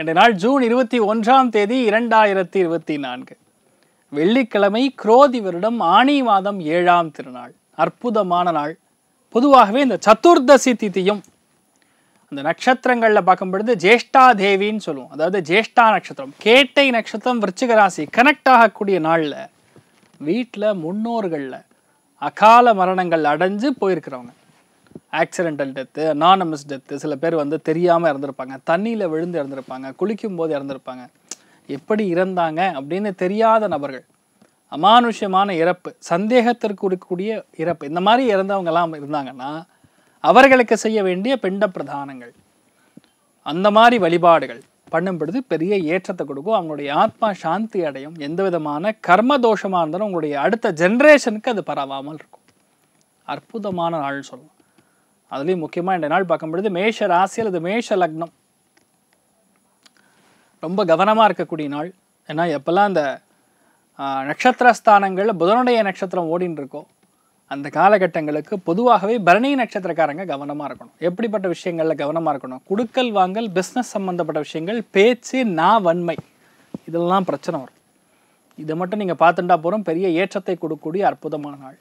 இன்றைய நாள் ஜூன் இருபத்தி ஒன்றாம் தேதி இரண்டாயிரத்தி இருபத்தி நான்கு வெள்ளிக்கிழமை குரோதி வருடம் ஆணி மாதம் ஏழாம் திருநாள் அற்புதமான நாள் பொதுவாகவே இந்த சதுர்தசி திதியும் அந்த நட்சத்திரங்களில் பார்க்கும் பொழுது ஜேஷ்டா தேவின்னு சொல்லுவோம் அதாவது ஜேஷ்டா நட்சத்திரம் கேட்டை நட்சத்திரம் விருச்சிக ராசி கனெக்ட் ஆகக்கூடிய நாளில் வீட்டில் முன்னோர்களில் அகால மரணங்கள் அடைஞ்சு போயிருக்கிறவங்க ஆக்சிடென்டல் டெத்து அனானமஸ் டெத்து சில பேர் வந்து தெரியாமல் இறந்துருப்பாங்க தண்ணியில் விழுந்து இறந்துருப்பாங்க குளிக்கும் போது இறந்துருப்பாங்க எப்படி இறந்தாங்க அப்படின்னு தெரியாத நபர்கள் அமானுஷ்யமான இறப்பு சந்தேகத்திற்கு இருக்கக்கூடிய இறப்பு இந்த மாதிரி இறந்தவங்கெல்லாம் இருந்தாங்கன்னா அவர்களுக்கு செய்ய வேண்டிய பெண்ட பிரதானங்கள் அந்த மாதிரி வழிபாடுகள் பண்ணும் பொழுது பெரிய ஏற்றத்தை கொடுக்கும் அவங்களுடைய ஆத்மா சாந்தி அடையும் எந்த விதமான கர்ம தோஷமாக இருந்தாலும் உங்களுடைய அடுத்த ஜென்ரேஷனுக்கு அது பரவாமல் இருக்கும் அற்புதமான நாள் சொல்லலாம் அதுலேயும் முக்கியமாக இந்த நாள் பார்க்கும்பொழுது மேஷ ராசி அல்லது மேஷ லக்னம் ரொம்ப கவனமாக இருக்கக்கூடிய நாள் ஏன்னா எப்போல்லாம் அந்த நட்சத்திர ஸ்தானங்களில் புதனுடைய நட்சத்திரம் ஓடின்னு இருக்கோ அந்த காலகட்டங்களுக்கு பொதுவாகவே பரணி நட்சத்திரக்காரங்க கவனமாக இருக்கணும் எப்படிப்பட்ட விஷயங்களில் கவனமாக இருக்கணும் குடுக்கல் வாங்கல் பிஸ்னஸ் சம்மந்தப்பட்ட விஷயங்கள் பேச்சு நா வன்மை இதெல்லாம் பிரச்சனை வரும் இதை மட்டும் நீங்கள் பார்த்துட்டா போகிறோம் பெரிய ஏற்றத்தை கொடுக்கக்கூடிய அற்புதமான நாள்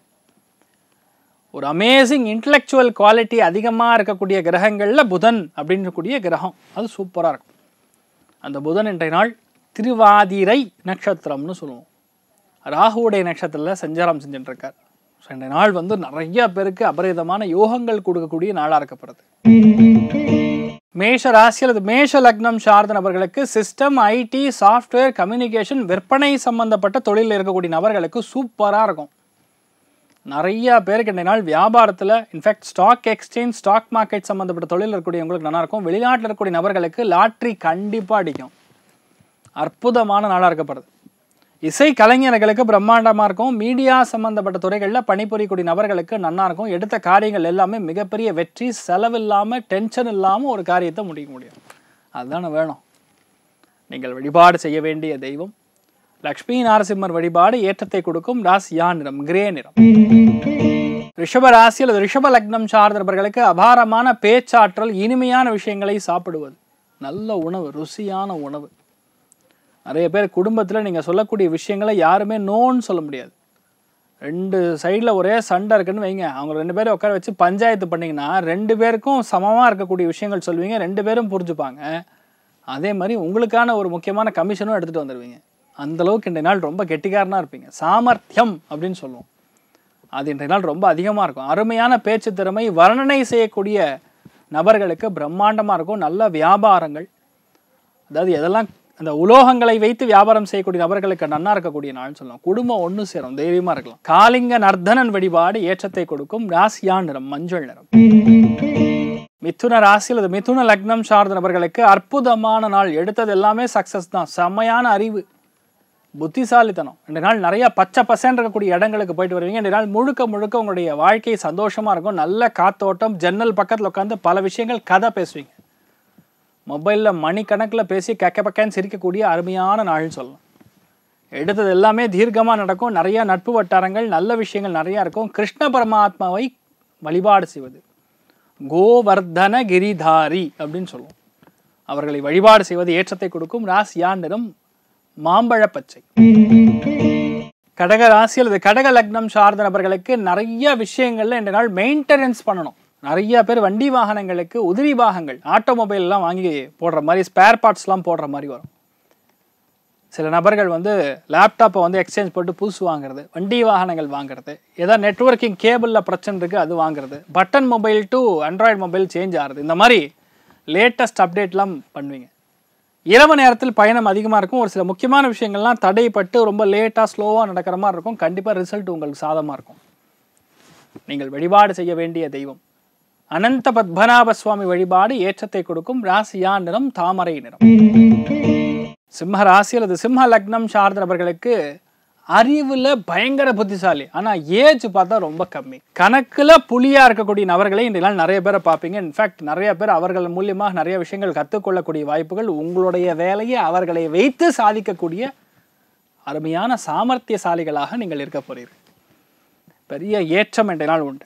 ஒரு அமேசிங் இன்டலெக்சுவல் குவாலிட்டி அதிகமாக இருக்கக்கூடிய கிரகங்களில் புதன் அப்படின்னு கிரகம் அது சூப்பராக இருக்கும் அந்த புதன் இன்றைய நாள் திருவாதிரை நட்சத்திரம்னு சொல்லுவோம் ராகுவுடைய நட்சத்திரத்தில் சஞ்சாரம் செஞ்சுட்டுருக்கார் ஸோ இன்றைய நாள் வந்து நிறைய பேருக்கு அபரிதமான யோகங்கள் கொடுக்கக்கூடிய நாளாக இருக்கப்படுது மேஷ ராசி அல்லது மேஷ லக்னம் சார்ந்த நபர்களுக்கு சிஸ்டம் ஐடி சாஃப்ட்வேர் கம்யூனிகேஷன் விற்பனை சம்பந்தப்பட்ட தொழிலில் இருக்கக்கூடிய நபர்களுக்கு சூப்பராக இருக்கும் நிறையா பேருக்கு இன்றைய நாள் வியாபாரத்தில் in fact stock exchange stock market சம்மந்தப்பட்ட தொழில் இருக்கக்கூடியவங்களுக்கு நல்லாயிருக்கும் வெளிநாட்டில் இருக்கக்கூடிய நபர்களுக்கு லாட்ரி கண்டிப்பாக அடிக்கும் அற்புதமான நாளாக இருக்கப்படுது இசை கலைஞர்களுக்கு பிரம்மாண்டமாக இருக்கும் மீடியா சம்மந்தப்பட்ட துறைகளில் பணிபுரியக்கூடிய நபர்களுக்கு நல்லா இருக்கும் எடுத்த காரியங்கள் எல்லாமே மிகப்பெரிய வெற்றி செலவில்லாமல் டென்ஷன் இல்லாமல் ஒரு காரியத்தை முடிக்க முடியும் அதுதானே வேணும் நீங்கள் வழிபாடு செய்ய வேண்டிய தெய்வம் லக்ஷ்மி நாரசிம்மர் வழிபாடு ஏற்றத்தை கொடுக்கும் ராசி யா நிறம் கிரே நிறம் ரிஷப ராசி அல்லது ரிஷப லக்னம் சார்ந்தவர்களுக்கு அபாரமான பேச்சாற்றல் இனிமையான விஷயங்களை சாப்பிடுவது நல்ல உணவு ருசியான உணவு நிறைய பேர் குடும்பத்தில் நீங்கள் சொல்லக்கூடிய விஷயங்களை யாருமே நோன்னு சொல்ல முடியாது ரெண்டு சைடில் ஒரே சண்டை இருக்குன்னு வைங்க அவங்க ரெண்டு பேரும் உட்கார வச்சு பஞ்சாயத்து பண்ணிங்கன்னா ரெண்டு பேருக்கும் சமமாக இருக்கக்கூடிய விஷயங்கள் சொல்லுவீங்க ரெண்டு பேரும் புரிஞ்சுப்பாங்க அதே மாதிரி உங்களுக்கான ஒரு முக்கியமான கமிஷனும் எடுத்துகிட்டு வந்துடுவீங்க அந்தளவுக்கு இன்றைய நாள் ரொம்ப கெட்டிக்காரனாக இருப்பீங்க சாமர்த்தியம் அப்படின்னு சொல்லுவோம் அது இன்றைய நாள் ரொம்ப அதிகமாக இருக்கும் அருமையான பேச்சு திறமை வர்ணனை செய்யக்கூடிய நபர்களுக்கு பிரம்மாண்டமாக இருக்கும் நல்ல வியாபாரங்கள் அதாவது எதெல்லாம் அந்த உலோகங்களை வைத்து வியாபாரம் செய்யக்கூடிய நபர்களுக்கு நன்னா இருக்கக்கூடிய நாள்னு சொல்லலாம் குடும்பம் ஒன்று சேரும் தைரியமாக இருக்கலாம் காலிங்க நர்தனன் வழிபாடு ஏற்றத்தை கொடுக்கும் ராசியா நிறம் மஞ்சள் நிறம் மிதுன ராசியில் மிதுன லக்னம் சார்ந்த நபர்களுக்கு அற்புதமான நாள் எடுத்தது எல்லாமே சக்சஸ் தான் செம்மையான அறிவு புத்திசாலித்தனம் ரெண்டு நாள் நிறையா பச்சை பசேன் இருக்கக்கூடிய இடங்களுக்கு போயிட்டு வருவீங்க ரெண்டு நாள் முழுக்க முழுக்க உங்களுடைய வாழ்க்கை சந்தோஷமாக இருக்கும் நல்ல காத்தோட்டம் ஜன்னல் பக்கத்தில் உட்காந்து பல விஷயங்கள் கதை பேசுவீங்க மொபைலில் மணிக்கணக்கில் பேசி கக்க பக்கன்னு சிரிக்கக்கூடிய அருமையான நாள்னு சொல்லலாம் எடுத்தது எல்லாமே தீர்க்கமாக நடக்கும் நிறையா நட்பு வட்டாரங்கள் நல்ல விஷயங்கள் நிறையா இருக்கும் கிருஷ்ண பரமாத்மாவை வழிபாடு செய்வது கோவர்தன கிரிதாரி அப்படின்னு சொல்லுவோம் அவர்களை வழிபாடு செய்வது ஏற்றத்தை கொடுக்கும் ராசியாண்டரும் மாம்பழ பச்சை கடக ராசி அல்லது கடக லக்னம் சார்ந்த நபர்களுக்கு நிறைய விஷயங்கள்ல இந்த நாள் மெயின்டெனன்ஸ் பண்ணணும் நிறைய பேர் வண்டி வாகனங்களுக்கு உதிரி பாகங்கள் எல்லாம் வாங்கி போடுற மாதிரி ஸ்பேர் பார்ட்ஸ்லாம் போடுற மாதிரி வரும் சில நபர்கள் வந்து லேப்டாப்பை வந்து எக்ஸ்சேஞ்ச் போட்டு புதுசு வாங்குறது வண்டி வாகனங்கள் வாங்குறது ஏதாவது நெட்ஒர்க்கிங் கேபிளில் பிரச்சனை இருக்குது அது வாங்குறது button mobile to Android mobile change ஆகிறது இந்த மாதிரி லேட்டஸ்ட் அப்டேட்லாம் பண்ணுவீங்க இரவு நேரத்தில் பயணம் அதிகமாக இருக்கும் ஒரு சில முக்கியமான விஷயங்கள்லாம் தடைப்பட்டு ரொம்ப லேட்டாக ஸ்லோவாக நடக்கிற மாதிரி இருக்கும் கண்டிப்பாக ரிசல்ட் உங்களுக்கு சாதமாக இருக்கும் நீங்கள் வழிபாடு செய்ய வேண்டிய தெய்வம் அனந்த பத்மநாப சுவாமி வழிபாடு ஏற்றத்தை கொடுக்கும் ராசியா நிறம் தாமரை நிறம் சிம்ம ராசி அல்லது சிம்ம லக்னம் சார்ந்தவர்களுக்கு அறிவுல பயங்கர புத்திசாலி ஆனா ஏஜ் பார்த்தா ரொம்ப கம்மி கணக்குல புலியா இருக்கக்கூடிய நபர்களை இந்த நாள் நிறைய பேரை பார்ப்பீங்க இன்ஃபேக்ட் நிறைய பேர் அவர்கள் மூலியமாக நிறைய விஷயங்கள் கற்றுக்கொள்ளக்கூடிய வாய்ப்புகள் உங்களுடைய வேலையை அவர்களை வைத்து சாதிக்கக்கூடிய அருமையான சாமர்த்தியசாலிகளாக நீங்கள் இருக்க போறீர்கள் பெரிய ஏற்றம் என்ற நாள் உண்டு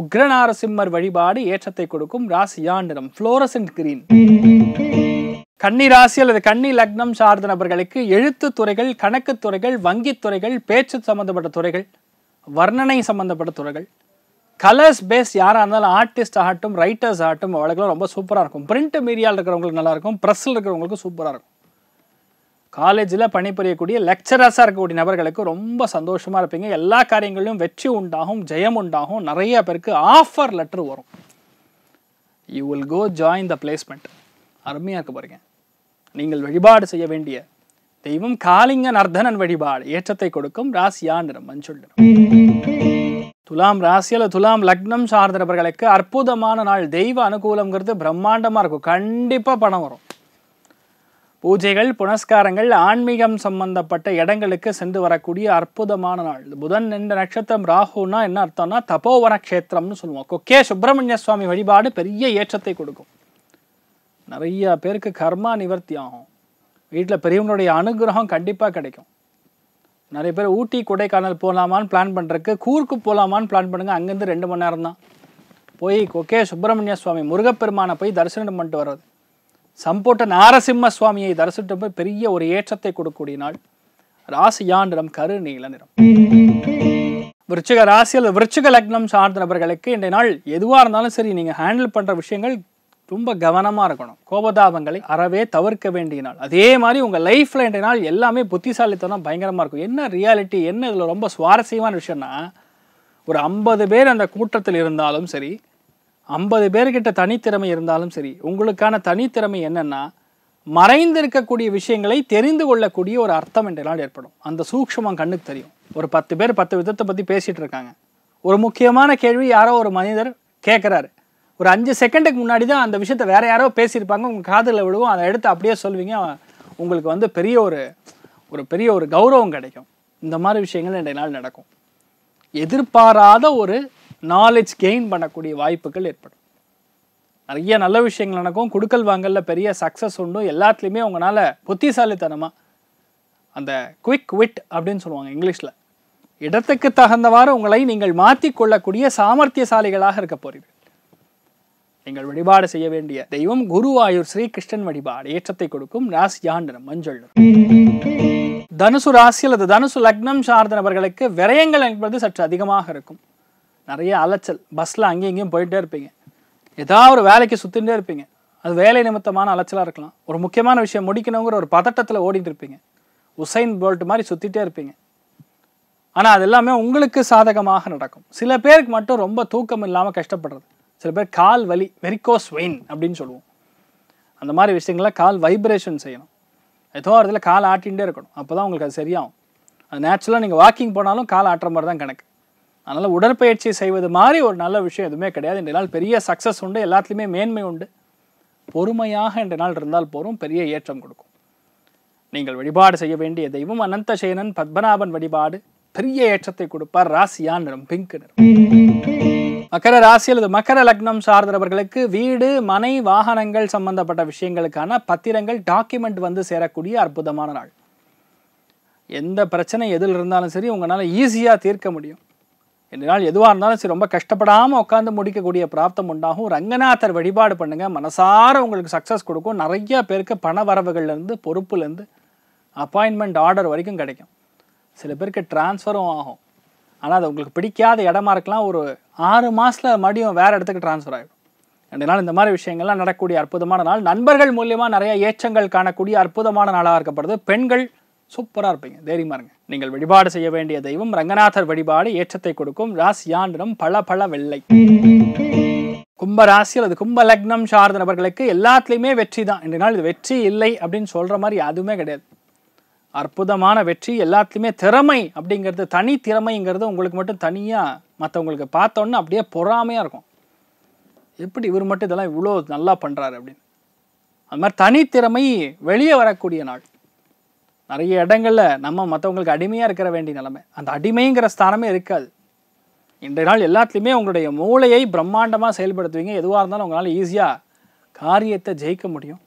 உக்ரநாரசிம்மர் வழிபாடு ஏற்றத்தை கொடுக்கும் ராசியாண்டினம் ஃப்ளோரசன் கிரீன் கன்னி ராசி அல்லது கன்னி லக்னம் சார்ந்த நபர்களுக்கு எழுத்து துறைகள் கணக்கு துறைகள் வங்கித் துறைகள் பேச்சு சம்மந்தப்பட்ட துறைகள் வர்ணனை சம்மந்தப்பட்ட துறைகள் கலர்ஸ் பேஸ் யாராக இருந்தாலும் ஆர்டிஸ்ட் ஆகட்டும் ரைட்டர்ஸ் ஆகட்டும் அவளுக்குலாம் ரொம்ப சூப்பராக இருக்கும் பிரிண்ட் மீடியாவில் இருக்கிறவங்களுக்கு நல்லாயிருக்கும் ப்ரெஸ்ஸில் இருக்கிறவங்களுக்கு சூப்பராக இருக்கும் காலேஜில் பணிபுரியக்கூடிய லெக்சரர்ஸாக இருக்கக்கூடிய நபர்களுக்கு ரொம்ப சந்தோஷமாக இருப்பீங்க எல்லா காரியங்களிலும் வெற்றி உண்டாகும் ஜெயம் உண்டாகும் நிறைய பேருக்கு ஆஃபர் லெட்ரு வரும் you will go join the placement அருமையாக இருக்க பாருங்கள் நீங்கள் வழிபாடு செய்ய வேண்டிய தெய்வம் காளிங்க நர்தனன் வழிபாடு ஏற்றத்தை கொடுக்கும் ராசியா நிறம் துலாம் ராசியில் துலாம் லக்னம் சார்ந்த நபர்களுக்கு அற்புதமான நாள் தெய்வ அனுகூலங்கிறது பிரம்மாண்டமாக இருக்கும் கண்டிப்பாக பணம் வரும் பூஜைகள் புனஸ்காரங்கள் ஆன்மீகம் சம்பந்தப்பட்ட இடங்களுக்கு சென்று வரக்கூடிய அற்புதமான நாள் புதன் என்ற நட்சத்திரம் ராகுன்னா என்ன அர்த்தம்னா தபோவன கஷேத்திரம்னு சொல்லுவோம் கொக்கே சுப்பிரமணிய சுவாமி வழிபாடு பெரிய ஏற்றத்தை கொடுக்கும் நிறைய பேருக்கு கர்மா நிவர்த்தி ஆகும் வீட்டில் பெரியவங்களுடைய அனுகிரகம் கண்டிப்பாக கிடைக்கும் நிறைய பேர் ஊட்டி கொடைக்கானல் போகலாமான்னு பிளான் பண்ணுறக்கு கூர்க்கு போகலாமான்னு பிளான் பண்ணுங்கள் அங்கேருந்து ரெண்டு மணி நேரம் தான் போய் கொக்கே சுப்பிரமணிய சுவாமி முருகப்பெருமானை போய் தரிசனம் பண்ணிட்டு வர்றது சம்போட்ட நாரசிம்ம சுவாமியை தரிசனம் போய் பெரிய ஒரு ஏற்றத்தை கொடுக்கக்கூடிய நாள் ராசி யாண்டிரம் கரு நீல நிறம் விருச்சிக ராசியில் விருச்சிக லக்னம் சார்ந்த நபர்களுக்கு இன்றைய நாள் எதுவாக இருந்தாலும் சரி நீங்கள் ஹேண்டில் பண்ணுற விஷயங்கள் ரொம்ப கவனமாக இருக்கணும் கோபதாபங்களை அறவே தவிர்க்க வேண்டிய நாள் அதே மாதிரி உங்கள் லைஃப்பில் இன்றைய நாள் எல்லாமே புத்திசாலித்தனம் பயங்கரமாக இருக்கும் என்ன ரியாலிட்டி என்ன இதில் ரொம்ப சுவாரஸ்யமான விஷயம்னா ஒரு ஐம்பது பேர் அந்த கூட்டத்தில் இருந்தாலும் சரி ஐம்பது பேர்கிட்ட தனித்திறமை இருந்தாலும் சரி உங்களுக்கான தனித்திறமை என்னென்னா மறைந்திருக்கக்கூடிய விஷயங்களை தெரிந்து கொள்ளக்கூடிய ஒரு அர்த்தம் இன்றைய நாள் ஏற்படும் அந்த சூக்ஷமம் கண்ணுக்கு தெரியும் ஒரு பத்து பேர் பத்து விதத்தை பற்றி பேசிகிட்டு இருக்காங்க ஒரு முக்கியமான கேள்வி யாரோ ஒரு மனிதர் கேட்குறாரு ஒரு அஞ்சு செகண்டுக்கு முன்னாடி தான் அந்த விஷயத்த வேறு யாரோ பேசியிருப்பாங்க உங்கள் காதில் விழுவோம் அதை எடுத்து அப்படியே சொல்வீங்க உங்களுக்கு வந்து பெரிய ஒரு ஒரு பெரிய ஒரு கௌரவம் கிடைக்கும் இந்த மாதிரி விஷயங்கள் ரெண்டு நாள் நடக்கும் எதிர்பாராத ஒரு நாலேஜ் கெயின் பண்ணக்கூடிய வாய்ப்புகள் ஏற்படும் நிறைய நல்ல விஷயங்கள் நடக்கும் குடுக்கல் வாங்கலில் பெரிய சக்ஸஸ் உண்டு எல்லாத்துலேயுமே உங்களால் புத்திசாலித்தனமாக அந்த குவிக் விட் அப்படின்னு சொல்லுவாங்க இங்கிலீஷில் இடத்துக்கு தகுந்தவாறு உங்களை நீங்கள் மாற்றிக்கொள்ளக்கூடிய சாமர்த்தியசாலிகளாக இருக்க போகிறீர்கள் நீங்கள் வழிபாடு செய்ய வேண்டிய தெய்வம் குருவாயூர் ஸ்ரீ கிருஷ்ணன் வழிபாடு ஏற்றத்தை கொடுக்கும் ராசி ஜாண்டனம் மஞ்சள் தனுசு ராசி அல்லது தனுசு லக்னம் சார்ந்த நபர்களுக்கு விரயங்கள் என்பது சற்று அதிகமாக இருக்கும் நிறைய அலைச்சல் பஸ்ல அங்கேயும் போயிட்டே இருப்பீங்க ஏதாவது ஒரு வேலைக்கு சுற்றிகிட்டே இருப்பீங்க அது வேலை நிமித்தமான அலைச்சலாக இருக்கலாம் ஒரு முக்கியமான விஷயம் முடிக்கணுங்கிற ஒரு பதட்டத்தில் ஓடிட்டு இருப்பீங்க உசைன் போல்ட் மாதிரி சுத்திட்டே இருப்பீங்க ஆனால் அது எல்லாமே உங்களுக்கு சாதகமாக நடக்கும் சில பேருக்கு மட்டும் ரொம்ப தூக்கம் இல்லாமல் கஷ்டப்படுறது சில பேர் கால் வலி வெரிகோஸ் வெயின் அப்படின்னு சொல்லுவோம் அந்த மாதிரி விஷயங்கள்லாம் கால் வைப்ரேஷன் செய்யணும் ஏதோ இடத்துல கால் ஆட்டின்ண்டே இருக்கணும் அப்போ தான் உங்களுக்கு அது சரியாகும் அது நேச்சுரலாக நீங்கள் வாக்கிங் போனாலும் கால் ஆட்டுற மாதிரி தான் கணக்கு அதனால் உடற்பயிற்சி செய்வது மாதிரி ஒரு நல்ல விஷயம் எதுவுமே கிடையாது இந்த நாள் பெரிய சக்ஸஸ் உண்டு எல்லாத்துலேயுமே மேன்மை உண்டு பொறுமையாக இந்த நாள் இருந்தால் போகிறோம் பெரிய ஏற்றம் கொடுக்கும் நீங்கள் வழிபாடு செய்ய வேண்டிய தெய்வம் அனந்த சேனன் பத்மநாபன் வழிபாடு பெரிய ஏற்றத்தை கொடுப்பார் ராசியான் நிறம் பிங்க் நிறம் மகர ராசி அல்லது மகர லக்னம் சார்ந்தவர்களுக்கு வீடு மனை வாகனங்கள் சம்பந்தப்பட்ட விஷயங்களுக்கான பத்திரங்கள் டாக்குமெண்ட் வந்து சேரக்கூடிய அற்புதமான நாள் எந்த பிரச்சனை எதில் இருந்தாலும் சரி உங்களால் ஈஸியாக தீர்க்க முடியும் என்னால் எதுவாக இருந்தாலும் சரி ரொம்ப கஷ்டப்படாமல் உட்காந்து முடிக்கக்கூடிய பிராப்தம் உண்டாகும் ரங்கநாதர் வழிபாடு பண்ணுங்கள் மனசார உங்களுக்கு சக்ஸஸ் கொடுக்கும் நிறைய பேருக்கு பண வரவுகள்லேருந்து பொறுப்புலேருந்து அப்பாயின்மெண்ட் ஆர்டர் வரைக்கும் கிடைக்கும் சில பேருக்கு டிரான்ஸ்ஃபரும் ஆகும் ஆனால் அது உங்களுக்கு பிடிக்காத இடமா இருக்கலாம் ஒரு ஆறு மாதத்தில் மறுபடியும் வேறு இடத்துக்கு ட்ரான்ஸ்ஃபர் ஆகிடும் ரெண்டு நாள் இந்த மாதிரி விஷயங்கள்லாம் நடக்கக்கூடிய அற்புதமான நாள் நண்பர்கள் மூலியமாக நிறைய ஏற்றங்கள் காணக்கூடிய அற்புதமான நாளாக இருக்கப்படுது பெண்கள் சூப்பராக இருப்பீங்க தைரியமாக இருங்க நீங்கள் வழிபாடு செய்ய வேண்டிய தெய்வம் ரங்கநாதர் வழிபாடு ஏற்றத்தை கொடுக்கும் ராசியாண்டினம் பல பல வெள்ளை கும்ப ராசி அல்லது கும்ப லக்னம் சார்ந்த நபர்களுக்கு எல்லாத்துலேயுமே வெற்றி தான் இன்று நாள் இது வெற்றி இல்லை அப்படின்னு சொல்கிற மாதிரி அதுவுமே கிடையாது அற்புதமான வெற்றி எல்லாத்துலேயுமே திறமை அப்படிங்கிறது தனி திறமைங்கிறது உங்களுக்கு மட்டும் தனியாக மற்றவங்களுக்கு பார்த்தோன்னே அப்படியே பொறாமையாக இருக்கும் எப்படி இவர் மட்டும் இதெல்லாம் இவ்வளோ நல்லா பண்ணுறாரு அப்படின்னு அது மாதிரி தனித்திறமை வெளியே வரக்கூடிய நாள் நிறைய இடங்களில் நம்ம மற்றவங்களுக்கு அடிமையாக இருக்கிற வேண்டிய நிலைமை அந்த அடிமைங்கிற ஸ்தானமே இருக்காது இன்றைய நாள் எல்லாத்துலேயுமே உங்களுடைய மூளையை பிரம்மாண்டமாக செயல்படுத்துவீங்க எதுவாக இருந்தாலும் உங்களால் ஈஸியாக காரியத்தை ஜெயிக்க முடியும்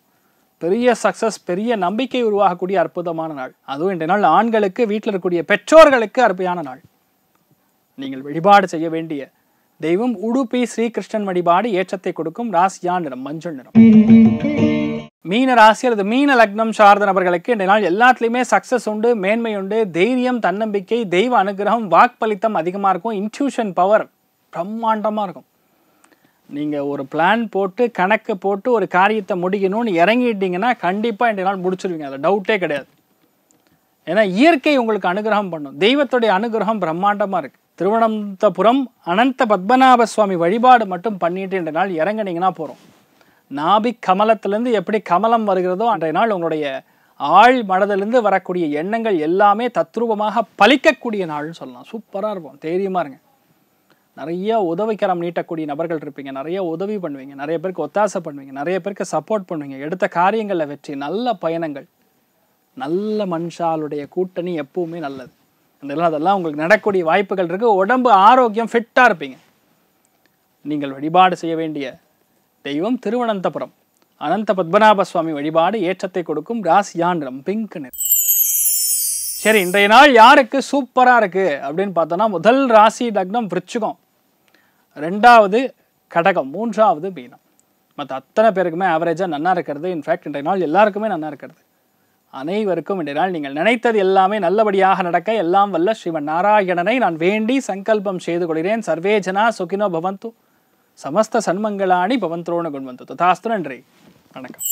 பெரிய சக்ஸஸ் பெரிய நம்பிக்கை உருவாகக்கூடிய அற்புதமான நாள் அதுவும் இன்றைய நாள் ஆண்களுக்கு வீட்டில் இருக்கக்கூடிய பெற்றோர்களுக்கு அற்புதமான நாள் நீங்கள் வழிபாடு செய்ய வேண்டிய தெய்வம் உடுப்பி ஸ்ரீகிருஷ்ணன் வழிபாடு ஏற்றத்தை கொடுக்கும் ராசியா நிறம் மஞ்சள் நிறம் மீன ராசி அல்லது மீன லக்னம் சார்ந்த நபர்களுக்கு இன்றைய நாள் எல்லாத்துலேயுமே சக்ஸஸ் உண்டு மேன்மை உண்டு தைரியம் தன்னம்பிக்கை தெய்வ அனுகிரகம் வாக்களித்தம் அதிகமாக இருக்கும் இன்ட்யூஷன் பவர் பிரம்மாண்டமாக இருக்கும் நீங்கள் ஒரு பிளான் போட்டு கணக்கு போட்டு ஒரு காரியத்தை முடிக்கணும்னு இறங்கிட்டீங்கன்னா கண்டிப்பாக இன்றைய நாள் முடிச்சிருவீங்க அதில் டவுட்டே கிடையாது ஏன்னா இயற்கை உங்களுக்கு அனுகிரகம் பண்ணும் தெய்வத்துடைய அனுகிரகம் பிரம்மாண்டமாக இருக்குது திருவனந்தபுரம் அனந்த பத்மநாப சுவாமி வழிபாடு மட்டும் பண்ணிட்டு இன்றைய நாள் இறங்கினீங்கன்னா போகிறோம் நாபி கமலத்திலேருந்து எப்படி கமலம் வருகிறதோ அன்றைய நாள் உங்களுடைய ஆள் மனதிலிருந்து வரக்கூடிய எண்ணங்கள் எல்லாமே தத்ரூபமாக பலிக்கக்கூடிய நாள்னு சொல்லலாம் சூப்பராக இருக்கும் தைரியமாக இருங்க நிறைய உதவிக்கரம் நீட்டக்கூடிய நபர்கள் இருப்பீங்க நிறைய உதவி பண்ணுவீங்க நிறைய பேருக்கு ஒத்தாசை பண்ணுவீங்க நிறைய பேருக்கு சப்போர்ட் பண்ணுவீங்க எடுத்த காரியங்களில் வெற்றி நல்ல பயணங்கள் நல்ல மனுஷாளுடைய கூட்டணி எப்பவுமே நல்லது அதெல்லாம் அதெல்லாம் உங்களுக்கு நடக்கூடிய வாய்ப்புகள் இருக்குது உடம்பு ஆரோக்கியம் ஃபிட்டாக இருப்பீங்க நீங்கள் வழிபாடு செய்ய வேண்டிய தெய்வம் திருவனந்தபுரம் அனந்த பத்மநாப சுவாமி வழிபாடு ஏற்றத்தை கொடுக்கும் ராசியாண்டிரம் பிங்க் நிற சரி இன்றைய நாள் யாருக்கு சூப்பராக இருக்குது அப்படின்னு பார்த்தோன்னா முதல் ராசி லக்னம் விருச்சிகம் ரெண்டாவது கடகம் மூன்றாவது மீனம் மற்ற அத்தனை பேருக்குமே ஆவரேஜாக நல்லா இருக்கிறது இன்ஃபேக்ட் இன்றைய நாள் எல்லாருக்குமே நல்லா இருக்கிறது அனைவருக்கும் இன்றைய நாள் நீங்கள் நினைத்தது எல்லாமே நல்லபடியாக நடக்க எல்லாம் வல்ல ஸ்ரீமன் நாராயணனை நான் வேண்டி சங்கல்பம் செய்து கொள்கிறேன் சர்வேஜனா சுகினோ பவந்து சமஸ்த சன்மங்களாணி பவந்தோன குண்வந்து ததாஸ்து நன்றி வணக்கம்